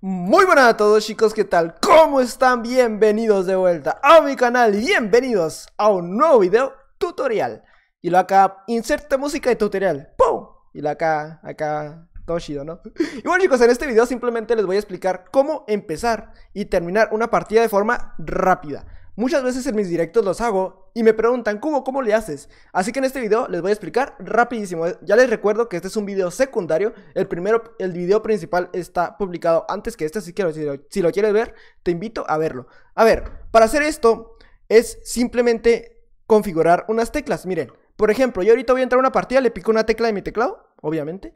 Muy buenas a todos chicos, ¿qué tal? ¿Cómo están? Bienvenidos de vuelta a mi canal y bienvenidos a un nuevo video tutorial. Y lo acá, inserta música y tutorial. ¡Pum! Y lo acá, acá, todo chido, ¿no? Y bueno chicos, en este video simplemente les voy a explicar cómo empezar y terminar una partida de forma rápida. Muchas veces en mis directos los hago y me preguntan cómo, cómo le haces. Así que en este video les voy a explicar rapidísimo. Eh. Ya les recuerdo que este es un video secundario. El primero, el video principal está publicado antes que este, así que si lo, si lo quieres ver, te invito a verlo. A ver, para hacer esto es simplemente configurar unas teclas. Miren, por ejemplo, yo ahorita voy a entrar a una partida, le pico una tecla de mi teclado, obviamente.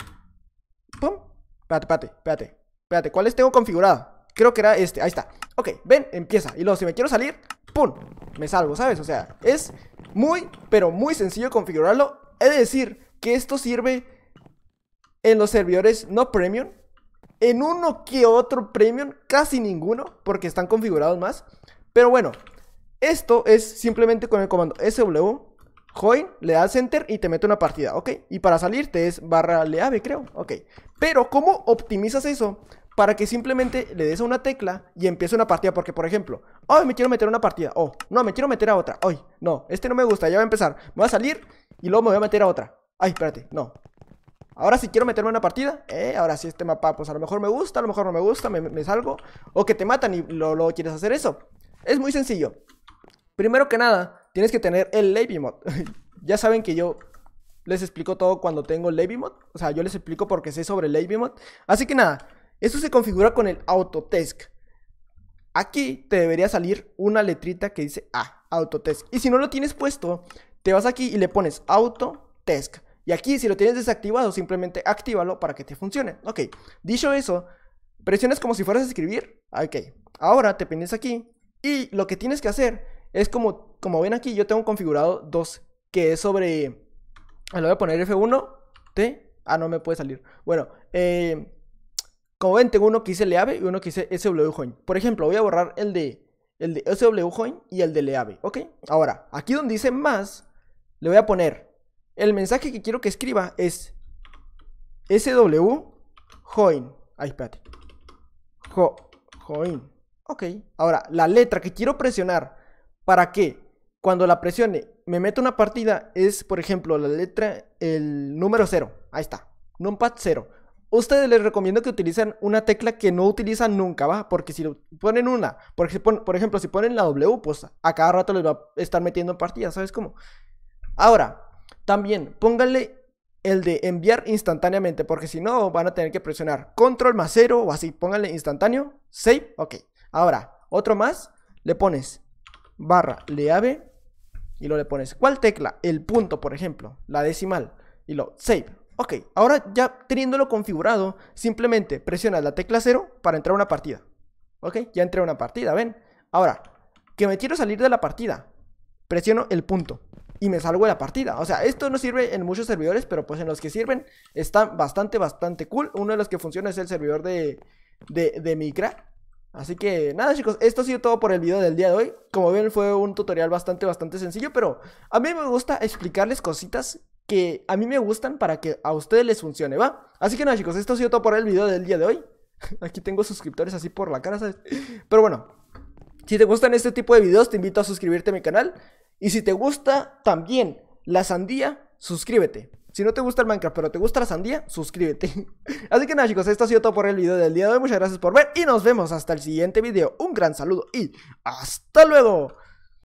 Pum. Espérate, espérate, espérate. Espérate, ¿cuáles tengo configurado? Creo que era este, ahí está. Ok, ven, empieza. Y luego, si me quiero salir, ¡Pum! Me salgo, ¿sabes? O sea, es muy, pero muy sencillo configurarlo. He de decir, que esto sirve en los servidores no premium. En uno que otro premium, casi ninguno, porque están configurados más. Pero bueno, esto es simplemente con el comando sw join, le das enter y te mete una partida, ¿ok? Y para salirte es barra leave, creo, ¿ok? Pero, ¿cómo optimizas eso? para que simplemente le des a una tecla y empiece una partida. Porque, por ejemplo, hoy me quiero meter a una partida. Oh, no, me quiero meter a otra. Hoy, no, este no me gusta, ya va a empezar. Me voy a salir y luego me voy a meter a otra. Ay, espérate, no. Ahora sí quiero meterme a una partida, eh, ahora sí este mapa, pues a lo mejor me gusta, a lo mejor no me gusta, me, salgo. O que te matan y luego quieres hacer eso. Es muy sencillo. Primero que nada, tienes que tener el lady mod. ya saben que yo les explico todo cuando tengo Levy mod. O sea, yo les explico porque sé sobre Levy mod. Así que nada, esto se configura con el autotest. Aquí te debería salir una letrita que dice A, ah, autotest. Y si no lo tienes puesto, te vas aquí y le pones autotest. Y aquí, si lo tienes desactivado, simplemente actívalo para que te funcione. Ok, dicho eso, presionas como si fueras a escribir. Ok, ahora te pones aquí y lo que tienes que hacer es como, como ven aquí, yo tengo configurado dos, que es sobre... Le voy a poner F1, T... Ah, no me puede salir. Bueno, eh, como ven, tengo uno que dice Leave y uno que dice join Por ejemplo, voy a borrar el de, el de join y el de Leave, ¿ok? Ahora, aquí donde dice más, le voy a poner, el mensaje que quiero que escriba es swjoin. Ahí, espérate. join. Ok. Ahora, la letra que quiero presionar para que cuando la presione me meta una partida es, por ejemplo, la letra, el número 0. Ahí está. Numpad 0 ustedes les recomiendo que utilicen una tecla que no utilizan nunca, ¿va? Porque si ponen una, por ejemplo, si ponen la W, pues a cada rato les va a estar metiendo en partidas, ¿sabes cómo? Ahora, también pónganle el de enviar instantáneamente, porque si no van a tener que presionar control más cero o así, pónganle instantáneo, save, ok. Ahora, otro más, le pones barra le leave y lo le pones, ¿cuál tecla? El punto, por ejemplo, la decimal, y lo save, Ok, ahora ya teniéndolo configurado, simplemente presiona la tecla 0 para entrar a una partida. Ok, ya entré a una partida, ven. Ahora, que me quiero salir de la partida, presiono el punto y me salgo de la partida. O sea, esto no sirve en muchos servidores, pero pues en los que sirven está bastante, bastante cool. Uno de los que funciona es el servidor de, de, de Micra. Así que nada chicos, esto ha sido todo por el video del día de hoy. Como ven fue un tutorial bastante, bastante sencillo, pero a mí me gusta explicarles cositas que a mí me gustan para que a ustedes les funcione, ¿va? Así que nada, chicos, esto ha sido todo por el video del día de hoy. Aquí tengo suscriptores así por la cara, Pero bueno, si te gustan este tipo de videos, te invito a suscribirte a mi canal. Y si te gusta también la sandía, suscríbete. Si no te gusta el Minecraft, pero te gusta la sandía, suscríbete. Así que nada, chicos, esto ha sido todo por el video del día de hoy. Muchas gracias por ver y nos vemos hasta el siguiente video. Un gran saludo y hasta luego.